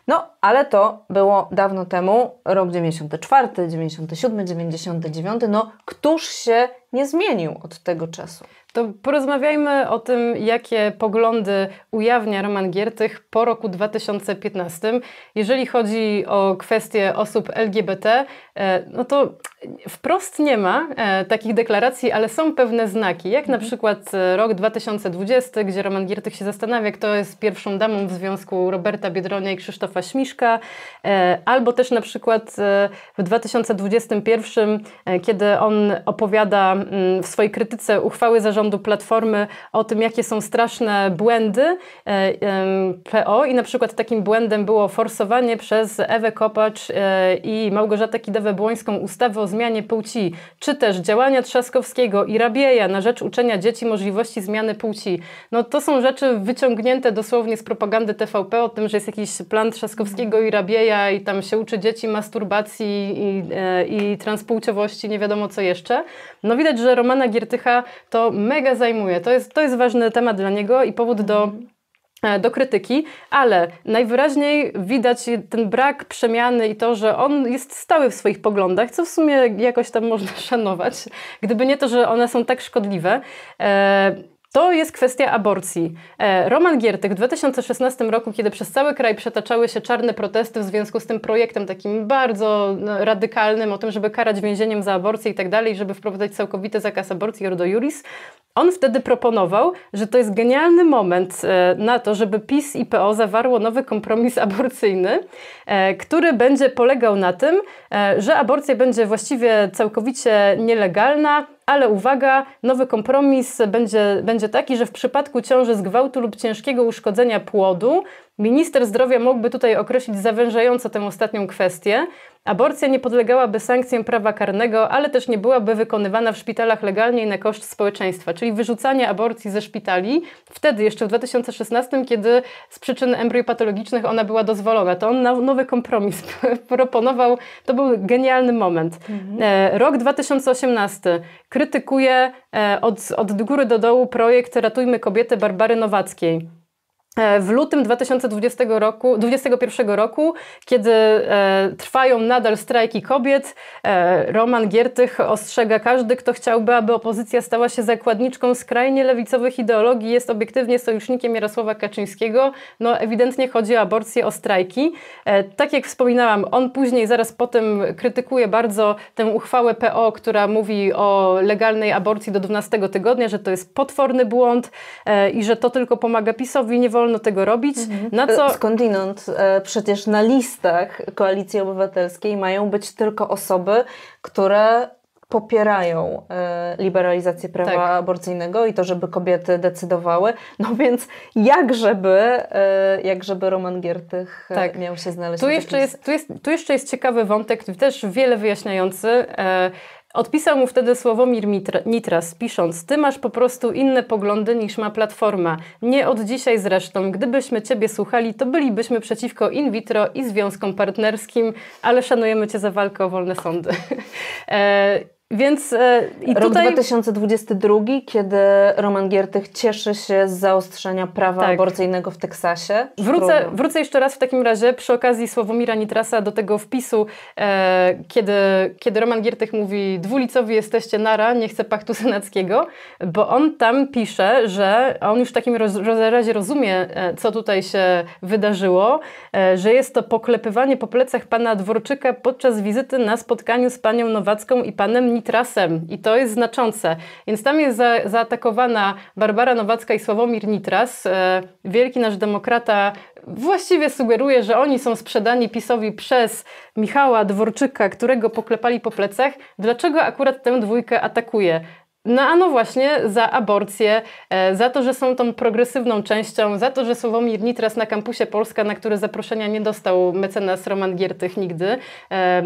No, ale to było dawno temu, rok 94, 97, 99. No, któż się nie zmienił od tego czasu. To porozmawiajmy o tym, jakie poglądy ujawnia Roman Giertych po roku 2015. Jeżeli chodzi o kwestie osób LGBT, e, no to wprost nie ma e, takich deklaracji, ale są pewne znaki, jak na mhm. przykład e, rok 2020, gdzie Roman Giertych się zastanawia, kto jest pierwszą damą w związku Roberta Biedronia i Krzysztofa Śmiszka, albo też na przykład w 2021, kiedy on opowiada Mm, w swojej krytyce uchwały zarządu Platformy o tym, jakie są straszne błędy e, PO i na przykład takim błędem było forsowanie przez Ewę Kopacz e, i Małgorzatę Kidewę-Błońską ustawy o zmianie płci, czy też działania Trzaskowskiego i Rabieja na rzecz uczenia dzieci możliwości zmiany płci. No to są rzeczy wyciągnięte dosłownie z propagandy TVP o tym, że jest jakiś plan Trzaskowskiego i Rabieja i tam się uczy dzieci masturbacji i, i, e, i transpłciowości, nie wiadomo co jeszcze. No widać widać, że Romana Giertycha to mega zajmuje. To jest, to jest ważny temat dla niego i powód do mhm. e, do krytyki, ale najwyraźniej widać ten brak przemiany i to, że on jest stały w swoich poglądach, co w sumie jakoś tam można szanować, gdyby nie to, że one są tak szkodliwe. E, to jest kwestia aborcji. E, Roman Giertych w 2016 roku, kiedy przez cały kraj przetaczały się czarne protesty w związku z tym projektem takim bardzo no, radykalnym o tym, żeby karać więzieniem za aborcję i tak dalej, żeby wprowadzać całkowity zakaz aborcji Ordo Juris, on wtedy proponował, że to jest genialny moment e, na to, żeby PiS i PO zawarło nowy kompromis aborcyjny, e, który będzie polegał na tym, że aborcja będzie właściwie całkowicie nielegalna, ale uwaga, nowy kompromis będzie, będzie taki, że w przypadku ciąży z gwałtu lub ciężkiego uszkodzenia płodu Minister zdrowia mógłby tutaj określić zawężająco tę ostatnią kwestię. Aborcja nie podlegałaby sankcjom prawa karnego, ale też nie byłaby wykonywana w szpitalach legalnie i na koszt społeczeństwa, czyli wyrzucanie aborcji ze szpitali. Wtedy, jeszcze w 2016, kiedy z przyczyn embryopatologicznych ona była dozwolona, to on nowy kompromis proponował. To był genialny moment. Mhm. E, rok 2018 krytykuje e, od, od góry do dołu projekt Ratujmy kobietę Barbary Nowackiej. E, w lutym 2020 roku, 2021 roku, kiedy e, trwają nadal strajki kobiet, e, Roman Giertych ostrzega każdy, kto chciałby, aby opozycja stała się zakładniczką skrajnie lewicowych ideologii, jest obiektywnie sojusznikiem Jarosława Kaczyńskiego. No ewidentnie chodzi o aborcję, o strajki. E, tak jak wspominałam, on później zaraz potem krytykuje bardzo tę uchwałę PO, która mówi o legalnej aborcji do 12 tygodnia, że to jest potworny błąd e, i że to tylko pomaga PiSowi, nie wolno wolno tego robić. Mhm. Na co... Skądinąd e, przecież na listach Koalicji Obywatelskiej mają być tylko osoby, które popierają e, liberalizację prawa tak. aborcyjnego i to, żeby kobiety decydowały. No więc jak żeby, e, jak żeby Roman Giertych e, tak. miał się znaleźć? Tu jeszcze, jest, tu, jest, tu jeszcze jest ciekawy wątek, też wiele wyjaśniający. Odpisał mu wtedy Mir Nitras, pisząc: Ty masz po prostu inne poglądy niż ma platforma. Nie od dzisiaj zresztą. Gdybyśmy Ciebie słuchali, to bylibyśmy przeciwko in vitro i związkom partnerskim, ale szanujemy Cię za walkę o wolne sądy. E, więc yy, Rok tutaj... 2022, kiedy Roman Giertych cieszy się z zaostrzenia prawa tak. aborcyjnego w Teksasie. Wrócę, wrócę jeszcze raz w takim razie przy okazji Sławomira Nitrasa do tego wpisu, e, kiedy, kiedy Roman Giertych mówi dwulicowi jesteście nara, nie chcę paktu senackiego, bo on tam pisze, że on już w takim roz, razie rozumie, e, co tutaj się wydarzyło, e, że jest to poklepywanie po plecach pana Dworczyka podczas wizyty na spotkaniu z panią Nowacką i panem Nitrasem i to jest znaczące. Więc tam jest za, zaatakowana Barbara Nowacka i Sławomir Nitras. E, wielki nasz demokrata właściwie sugeruje, że oni są sprzedani PiSowi przez Michała Dworczyka, którego poklepali po plecach. Dlaczego akurat tę dwójkę atakuje? No a no właśnie, za aborcję, e, za to, że są tą progresywną częścią, za to, że Sławomir Nitras na kampusie Polska, na które zaproszenia nie dostał mecenas Roman Giertych nigdy, e,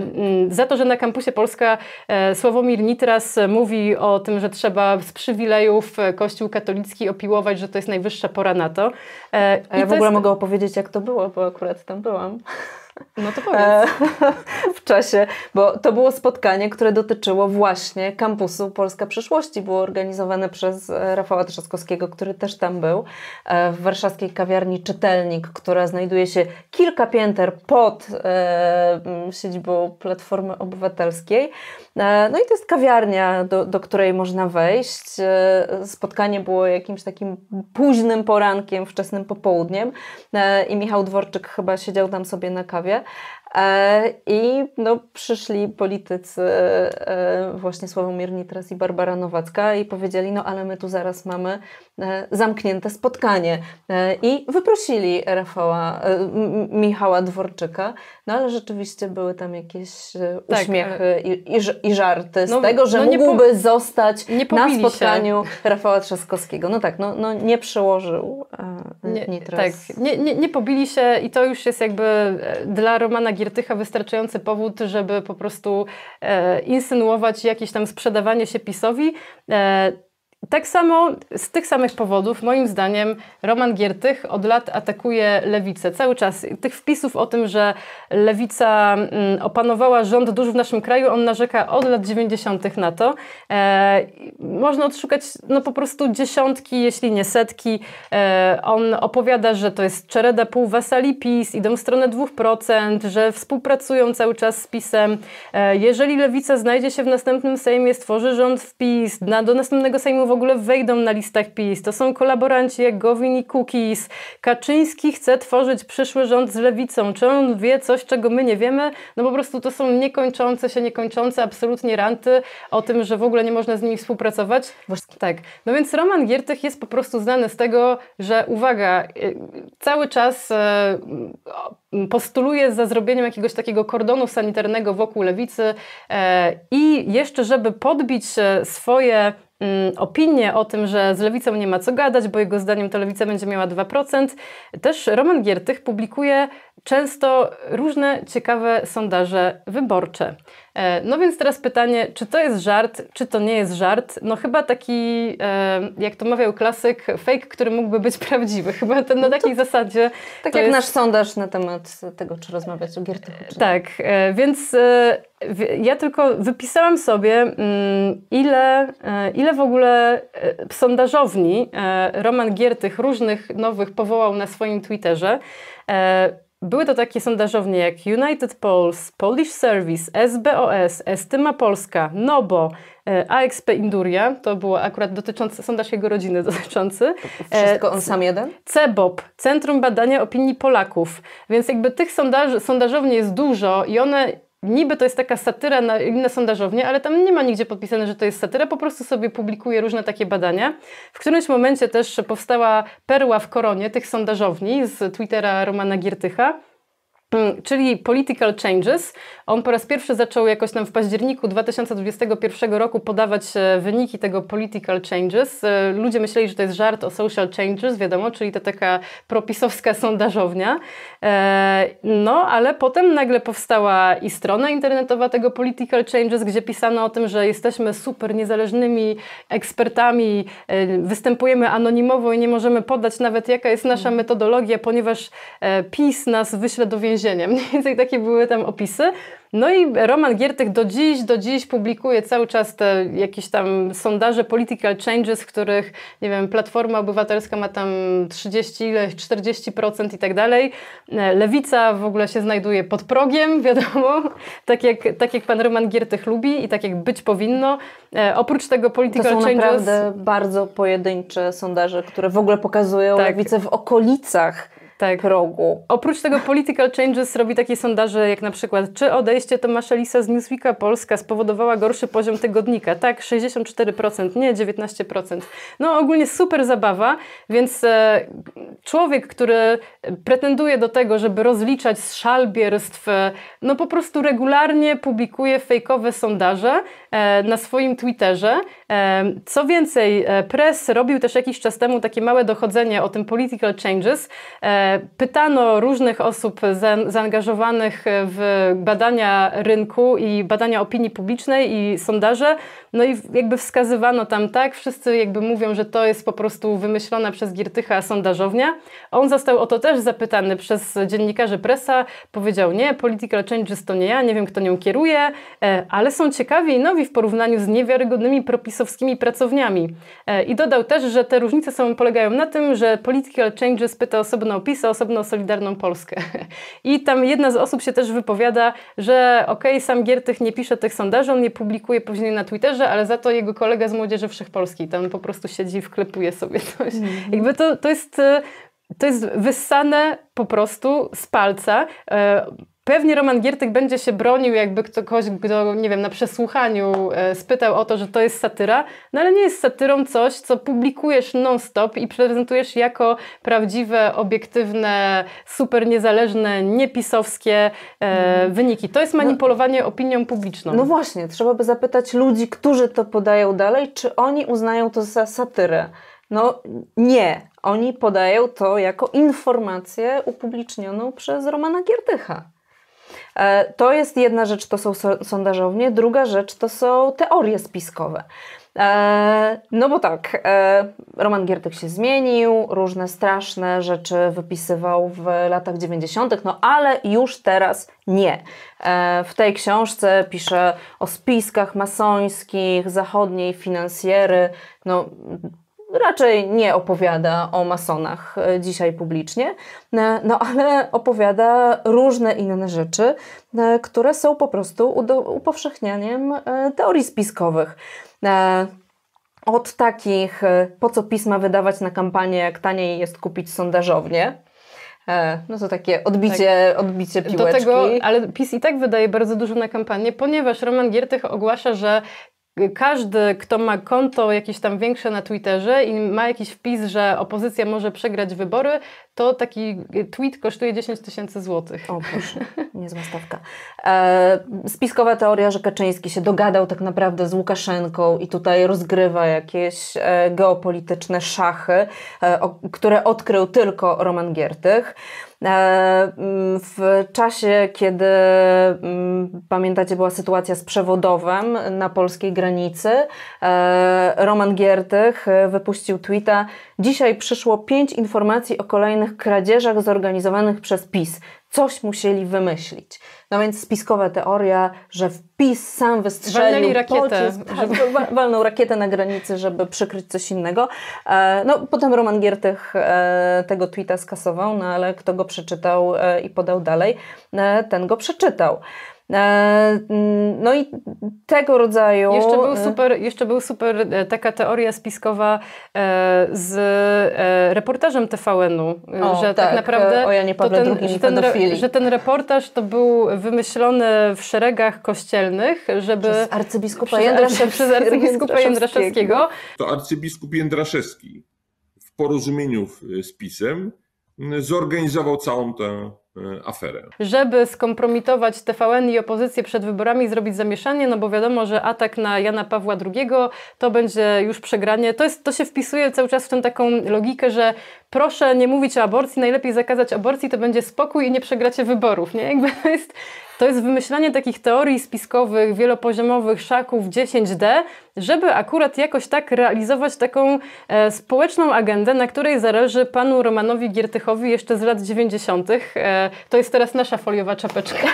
za to, że na kampusie Polska e, Sławomir Nitras mówi o tym, że trzeba z przywilejów Kościół katolicki opiłować, że to jest najwyższa pora na to. A ja w ogóle jest... mogę opowiedzieć, jak to było, bo akurat tam byłam. No to e, powiedz. w czasie, bo to było spotkanie, które dotyczyło właśnie kampusu Polska Przyszłości. Było organizowane przez e, Rafała Trzaskowskiego, który też tam był, e, w warszawskiej kawiarni Czytelnik, która znajduje się kilka pięter pod siedzibą Platformy Obywatelskiej. E, no i to jest kawiarnia, do, do której można wejść. E, spotkanie było jakimś takim późnym porankiem, wczesnym popołudniem e, i Michał Dworczyk chyba siedział tam sobie na kawie. E, I no, przyszli politycy, e, e, właśnie Sławomir Nitras i Barbara Nowacka, i powiedzieli: No, ale my tu zaraz mamy zamknięte spotkanie. I wyprosili Rafała, Michała Dworczyka, no ale rzeczywiście były tam jakieś tak, uśmiechy i, i, i, żarty z no, tego, że no mógłby po... zostać na spotkaniu się. Rafała Trzaskowskiego. No tak, no, no nie przyłożył nie, Nitras. Tak, nie, nie, nie pobili się, i to już jest jakby dla Romana Giertycha wystarczający powód, żeby po prostu e, insynuować jakieś tam sprzedawanie się PiSowi. E, tak samo z tych samych powodów, moim zdaniem, Roman Giertych od lat atakuje lewicę. Cały czas tych wpisów o tym, że lewica mm, opanowała rząd dużo w naszym kraju, on narzeka od lat 90. na to. E, można odszukać no, po prostu dziesiątki, jeśli nie setki. E, on opowiada, że to jest czereda półwasali PiS, idą w stronę 2%, że współpracują cały czas z PiSem. E, jeżeli lewica znajdzie się w następnym Sejmie, stworzy rząd w PiS, na, do następnego Sejmu w ogóle wejdą na listach PiS. To są kolaboranci jak Gowin i Kukiz. Kaczyński chce tworzyć przyszły rząd z lewicą. Czy on wie coś, czego my nie wiemy? No po prostu to są niekończące się, niekończące absolutnie ranty o tym, że w ogóle nie można z nimi współpracować. Tak. No więc Roman Giertych jest po prostu znany z tego, że uwaga, y, cały czas e, postuluje za zrobieniem jakiegoś takiego kordonu sanitarnego wokół lewicy e, i jeszcze, żeby podbić e, swoje Mm, opinię o tym, że z lewicą nie ma co gadać, bo jego zdaniem to lewica będzie miała 2%, też Roman Giertych publikuje często różne ciekawe sondaże wyborcze. E, no więc teraz pytanie, czy to jest żart, czy to nie jest żart? No chyba taki, e, jak to mawiał klasyk, fake, który mógłby być prawdziwy. Chyba ten na no takiej to, zasadzie. Tak jak jest... nasz sondaż na temat tego, czy rozmawiać o Giertychu. Czy... Tak, e, więc ja tylko wypisałam sobie, mm, ile, e, ile w ogóle e, sondażowni e, Roman Giertych różnych nowych powołał na swoim Twitterze. Były to takie sondażownie jak United Polls, Polish Service, SBOS, Estyma Polska, Nobo, AXP Induria, to było akurat dotyczące, sondaż jego rodziny dotyczący. Wszystko on sam jeden? CEBOP, Centrum Badania Opinii Polaków. Więc jakby tych sondaż, sondażowni jest dużo i one niby to jest taka satyra na inne sondażownie, ale tam nie ma nigdzie podpisane, że to jest satyra, po prostu sobie publikuje różne takie badania. W którymś momencie też powstała perła w koronie tych sondażowni z Twittera Romana Giertycha, Mm, czyli Political Changes. On po raz pierwszy zaczął jakoś nam w październiku 2021 roku podawać e, wyniki tego Political Changes. E, ludzie myśleli, że to jest żart o Social Changes, wiadomo, czyli to taka propisowska sondażownia. E, no, ale potem nagle powstała i strona internetowa tego Political Changes, gdzie pisano o tym, że jesteśmy super niezależnymi ekspertami, występujemy anonimowo i nie możemy podać nawet jaka jest nasza metodologia, ponieważ PiS nas wyśle do więzienia więzieniem. Mniej więcej takie były tam opisy. No i Roman Giertych do dziś, do dziś publikuje cały czas te jakieś tam sondaże political changes, w których, nie wiem, Platforma Obywatelska ma tam 30 ile, 40% i tak dalej. E, Lewica w ogóle się znajduje pod progiem, wiadomo, tak jak, tak jak pan Roman Giertych lubi i tak jak być powinno. E, oprócz tego political changes... To są changes, naprawdę bardzo pojedyncze sondaże, które w ogóle pokazują tak. lewicę w okolicach tak. progu. Oprócz tego Political Changes robi takie sondaże jak na przykład czy odejście Tomasza Lisa z Newsweeka Polska spowodowała gorszy poziom tygodnika? Tak, 64%, nie 19%. No ogólnie super zabawa, więc e, człowiek, który pretenduje do tego, żeby rozliczać z szalbierstw, e, no po prostu regularnie publikuje fejkowe sondaże e, na swoim Twitterze. E, co więcej, e, Press robił też jakiś czas temu takie małe dochodzenie o tym Political Changes, Pytano różnych osób zaangażowanych w badania rynku i badania opinii publicznej i sondaże, no i jakby wskazywano tam tak, wszyscy jakby mówią, że to jest po prostu wymyślona przez Giertycha sondażownia. on został o to też zapytany przez dziennikarzy presa. powiedział nie, political changes to nie ja, nie wiem kto nią kieruje, e, ale są ciekawi i nowi w porównaniu z niewiarygodnymi propisowskimi pracowniami. E, I dodał też, że te różnice są polegają na tym, że political changes pyta osobno na opis PiS, a osobno Solidarną Polskę. I tam jedna z osób się też wypowiada, że okej, okay, sam Giertych nie pisze tych sondaży, on nie publikuje później na Twitterze, ale za to jego kolega z Młodzieży Wszechpolskiej tam po prostu siedzi i wklepuje sobie coś. Mm Jakby to, to jest... To jest wyssane po prostu z palca. E, Pewnie Roman Giertyk będzie się bronił, jakby ktoś, kto, nie wiem, na przesłuchaniu e, spytał o to, że to jest satyra, no ale nie jest satyrą coś, co publikujesz non-stop i prezentujesz jako prawdziwe, obiektywne, super niezależne, niepisowskie e, mhm. wyniki. To jest no- manipulowanie no, opinią publiczną. No właśnie, trzeba by zapytać ludzi, którzy to podają dalej, czy oni uznają to za satyrę. No nie, oni podają to jako informację upublicznioną przez Romana Giertycha. E, to jest jedna rzecz, to są sondażownie, druga rzecz to są teorie spiskowe. E, no bo tak, e, Roman Giertyk się zmienił, różne straszne rzeczy wypisywał w latach 90., no ale już teraz nie. W tej książce pisze o spiskach masońskich, zachodniej finansjery, no raczej nie opowiada o masonach e, dzisiaj publicznie, e, no ale opowiada różne inne rzeczy, e, które są po prostu upowszechnianiem teorii spiskowych. Od takich, po co pisma wydawać na kampanię, jak taniej jest kupić sondażownie, no to takie odbicie, tak. odbicie piłeczki. Do tego, ale PiS i tak wydaje bardzo dużo na kampanię, ponieważ Roman Giertych ogłasza, że każdy, kto ma konto jakieś tam większe na Twitterze i ma jakiś wpis, że opozycja może przegrać wybory, to taki tweet kosztuje 10 tysięcy złotych. O proszę, niezła stawka. E, spiskowa teoria, że Kaczyński się dogadał tak naprawdę z Łukaszenką i tutaj rozgrywa jakieś e, geopolityczne szachy, e, o, które odkrył tylko Roman Giertych. E, mm, w czasie, kiedy mm, pamiętacie, była sytuacja z przewodowem na polskiej granicy, e, Roman Giertych e, wypuścił tweeta: Dzisiaj przyszło pięć informacji o kolejnych pewnych kradzieżach zorganizowanych przez PiS. Coś musieli wymyślić. No więc spiskowa teoria, że w PiS sam wystrzelił rakietę, pocisk, tak, żeby... rakietę na granicy, żeby przykryć coś innego. E, no potem Roman Giertych e, tego tweeta skasował, no ale kto go przeczytał e, i podał dalej, ten go przeczytał. E, mm, no i tego rodzaju. Jeszcze był e, super, jeszcze był super e, taka teoria spiskowa z reportażem TVN-u, o, że tak, tak naprawdę. O ja nie Pawle ten, że, ten, re, że ten reportaż to był wymyślony w szeregach kościelnych, żeby. Przez arcybiskupa Jędraszewskiego. Przez arcybiskupa Jędraszewskiego. To arcybiskup Jędraszewski w porozumieniu z PiSem mm, zorganizował całą tę E, aferę. Żeby skompromitować TVN i opozycję przed wyborami, zrobić zamieszanie, no bo wiadomo, że atak na Jana Pawła II to będzie już przegranie. To, jest, to się wpisuje cały czas w tę taką logikę, że proszę nie mówić o aborcji, najlepiej zakazać aborcji, to będzie spokój i nie przegracie wyborów. Nie? Jakby to, jest, to jest wymyślanie takich teorii spiskowych, wielopoziomowych szaków 10D, żeby akurat jakoś tak realizować taką e, społeczną agendę, na której zależy panu Romanowi Giertychowi jeszcze z lat 90. E, to jest teraz nasza foliowa czapeczka.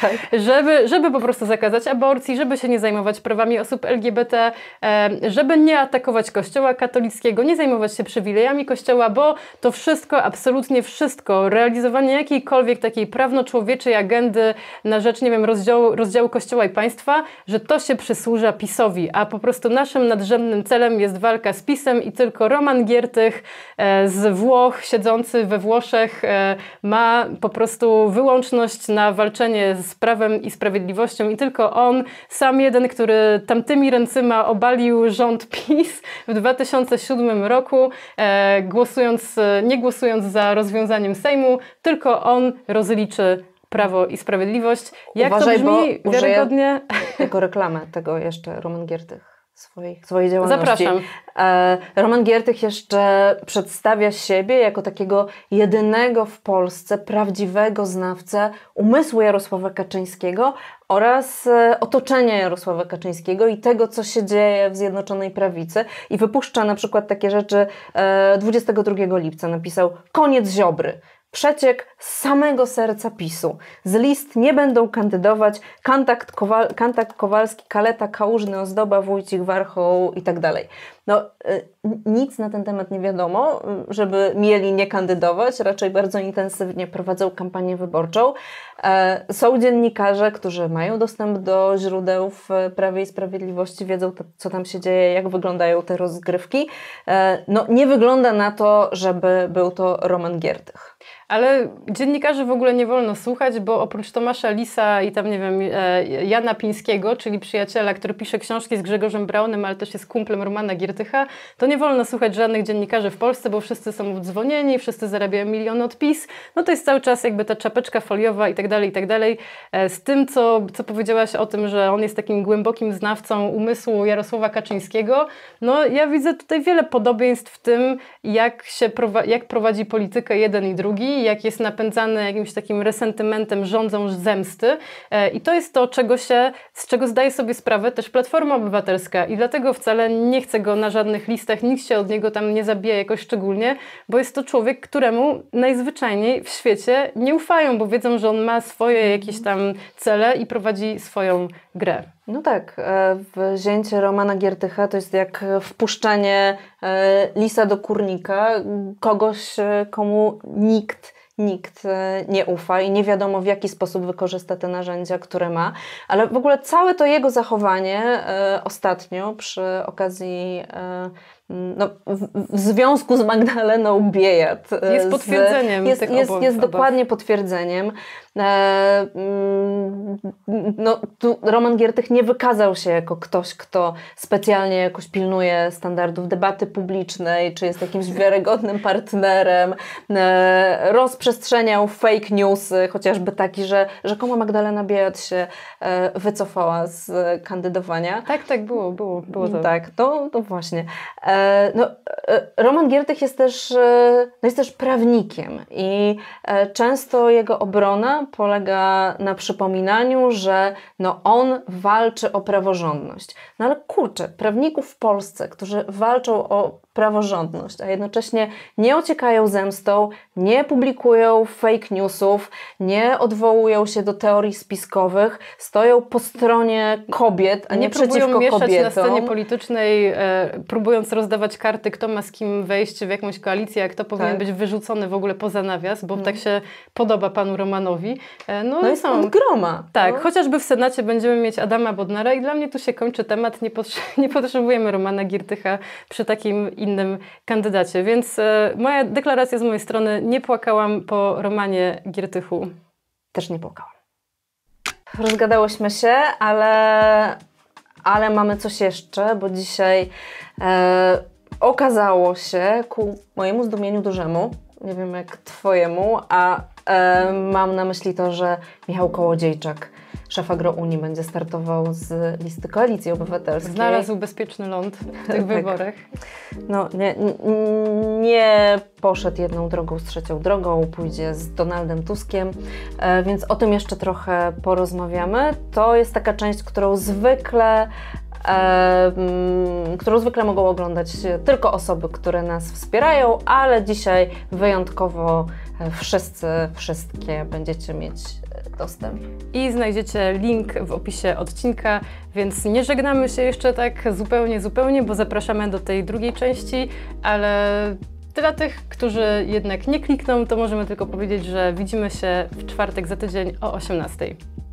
Tak. żeby, żeby po prostu zakazać aborcji, żeby się nie zajmować prawami osób LGBT, e, żeby nie atakować kościoła katolickiego, nie zajmować się przywilejami kościoła, bo to, wszystko, absolutnie wszystko, realizowanie jakiejkolwiek takiej prawno-człowieczej agendy na rzecz, nie wiem, rozdziału, rozdziału Kościoła i państwa, że to się przysłuża PiSowi, a po prostu naszym nadrzędnym celem jest walka z PiSem i tylko Roman Giertych e, z Włoch, siedzący we Włoszech, e, ma po prostu wyłączność na walczenie z prawem i sprawiedliwością i tylko on, sam jeden, który tamtymi ręcyma obalił rząd PiS w 2007 roku, e, głosując głosując, e, nie głosując za rozwiązaniem Sejmu, tylko on rozliczy Prawo i Sprawiedliwość. Jak Uważaj, to brzmi bo wiarygodnie? Jako reklamę tego jeszcze Roman Giertych swojej, swojej działalności. Zapraszam. E, Roman Giertych jeszcze przedstawia siebie jako takiego jedynego w Polsce prawdziwego znawcę umysłu Jarosława Kaczyńskiego oraz e, otoczenia Jarosława Kaczyńskiego i tego, co się dzieje w Zjednoczonej Prawicy. I wypuszcza na przykład takie rzeczy 22 e, lipca. Napisał koniec Ziobry. Przeciek z samego serca PiSu. Z list nie będą kandydować Kantakt, Kowal, Kowalski, Kaleta, Kałużny, Ozdoba, Wójcik, Warchoł itd. Tak no, y, nic na ten temat nie wiadomo, y, żeby mieli nie kandydować, raczej bardzo intensywnie prowadzą kampanię wyborczą. E, są dziennikarze, którzy mają dostęp do źródeł w Prawie i Sprawiedliwości, wiedzą, co tam się dzieje, jak wyglądają te rozgrywki. E, no, nie wygląda na to, żeby był to Roman Giertych. Ale dziennikarzy w ogóle nie wolno słuchać, bo oprócz Tomasza Lisa i tam, nie wiem, e, Jana Pińskiego, czyli przyjaciela, który pisze książki z Grzegorzem Braunem, ale też jest kumplem Romana Giertych, Giertycha, to nie wolno słuchać żadnych dziennikarzy w Polsce, bo wszyscy są dzwonieni, wszyscy zarabiają milion odpis. No to jest cały czas jakby ta czapeczka foliowa i tak dalej, i tak dalej. E, z tym, co, co powiedziałaś o tym, że on jest takim głębokim znawcą umysłu Jarosława Kaczyńskiego, no ja widzę tutaj wiele podobieństw w tym, jak, się jak prowadzi politykę jeden i drugi, jak jest napędzany jakimś takim resentymentem, rządzą zemsty. E, I to jest to, czego się, z czego zdaje sobie sprawę też Platforma Obywatelska i dlatego wcale nie chcę go na żadnych listach, nikt się od niego tam nie zabija jakoś szczególnie, bo jest to człowiek, któremu najzwyczajniej w świecie nie ufają, bo wiedzą, że on ma swoje mhm. jakieś tam cele i prowadzi swoją grę. No tak, e, wzięcie Romana Giertycha to jest jak wpuszczenie e, lisa do kurnika, kogoś, e, komu nikt nikt e, nie ufa i nie wiadomo w jaki sposób wykorzysta te narzędzia, które ma. Ale w ogóle całe to jego zachowanie e, ostatnio przy okazji e, no, w, w, związku z Magdaleną Biejat. Jest potwierdzeniem. Z, jest, jest, jest, dokładnie potwierdzeniem. E, mm, no, tu Roman Giertych nie wykazał się jako ktoś, kto specjalnie jakoś pilnuje standardów debaty publicznej, czy jest jakimś wiarygodnym partnerem, e, rozprzestrzeniał fake news, chociażby taki, że rzekomo Magdalena Biejat się e, wycofała z kandydowania. Tak, tak, było, było, było to. Tak, to, to właśnie. No, Roman Giertych jest też, no jest też prawnikiem i często jego obrona polega na przypominaniu, że no on walczy o praworządność. No ale kurczę, prawników w Polsce, którzy walczą o praworządność, a jednocześnie nie uciekają zemstą, nie publikują fake newsów, nie odwołują się do teorii spiskowych, stoją po stronie kobiet, a nie, nie przeciwko Nie próbują mieszać na scenie politycznej, e, próbując rozdawać karty, kto ma z kim wejść w jakąś koalicję, a kto powinien tak. być wyrzucony w ogóle poza nawias, bo hmm. tak mhm. się podoba panu Romanowi. E, no, no i są groma. Tak, no. chociażby w Senacie będziemy mieć Adama Bodnara i dla mnie tu się kończy temat, nie, potrze nie potrzebujemy Romana Giertycha przy takim innym innym kandydacie. Więc e, moja deklaracja z mojej strony, nie płakałam po romanie Giertychu. Też nie płakałam. Rozgadałyśmy się, ale, ale mamy coś jeszcze, bo dzisiaj e, okazało się ku mojemu zdumieniu dużemu, nie wiem jak twojemu, a e, mam na myśli to, że Michał Kołodziejczak szef Unii będzie startował z listy Koalicji Obywatelskiej. Znalazł bezpieczny ląd w tych tak. wyborach. No, nie, nie poszedł jedną drogą z trzecią drogą, pójdzie z Donaldem Tuskiem, e, więc o tym jeszcze trochę porozmawiamy. To jest taka część, którą zwykle e, którą zwykle mogą oglądać tylko osoby, które nas wspierają, ale dzisiaj wyjątkowo e, wszyscy, wszystkie będziecie mieć dostęp. I znajdziecie link w opisie odcinka, więc nie żegnamy się jeszcze tak zupełnie, zupełnie, bo zapraszamy do tej drugiej części, ale dla tych, którzy jednak nie klikną, to możemy tylko powiedzieć, że widzimy się w czwartek za tydzień o 18.